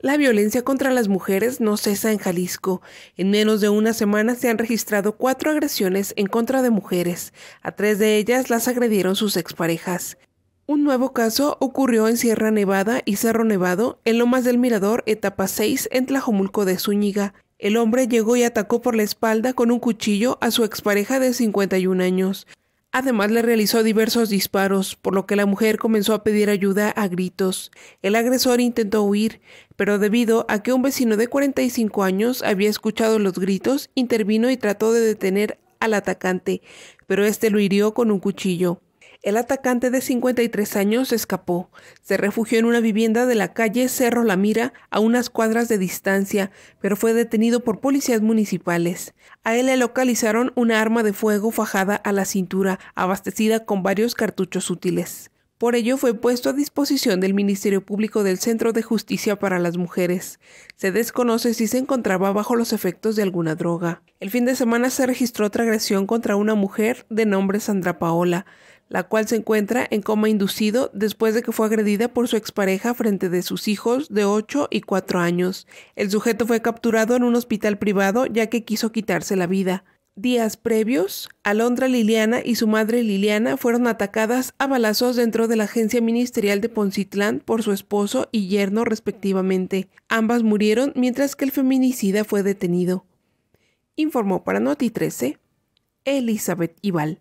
La violencia contra las mujeres no cesa en Jalisco. En menos de una semana se han registrado cuatro agresiones en contra de mujeres. A tres de ellas las agredieron sus exparejas. Un nuevo caso ocurrió en Sierra Nevada y Cerro Nevado, en Lomas del Mirador, etapa 6, en Tlajomulco de Zúñiga. El hombre llegó y atacó por la espalda con un cuchillo a su expareja de 51 años. Además le realizó diversos disparos, por lo que la mujer comenzó a pedir ayuda a gritos. El agresor intentó huir, pero debido a que un vecino de 45 años había escuchado los gritos, intervino y trató de detener al atacante, pero este lo hirió con un cuchillo. El atacante de 53 años escapó. Se refugió en una vivienda de la calle Cerro La Mira a unas cuadras de distancia, pero fue detenido por policías municipales. A él le localizaron una arma de fuego fajada a la cintura, abastecida con varios cartuchos útiles. Por ello fue puesto a disposición del Ministerio Público del Centro de Justicia para las Mujeres. Se desconoce si se encontraba bajo los efectos de alguna droga. El fin de semana se registró otra agresión contra una mujer de nombre Sandra Paola la cual se encuentra en coma inducido después de que fue agredida por su expareja frente de sus hijos de 8 y 4 años. El sujeto fue capturado en un hospital privado ya que quiso quitarse la vida. Días previos, Alondra Liliana y su madre Liliana fueron atacadas a balazos dentro de la agencia ministerial de Poncitlán por su esposo y yerno respectivamente. Ambas murieron mientras que el feminicida fue detenido. Informó para Noti 13 Elizabeth Ibal.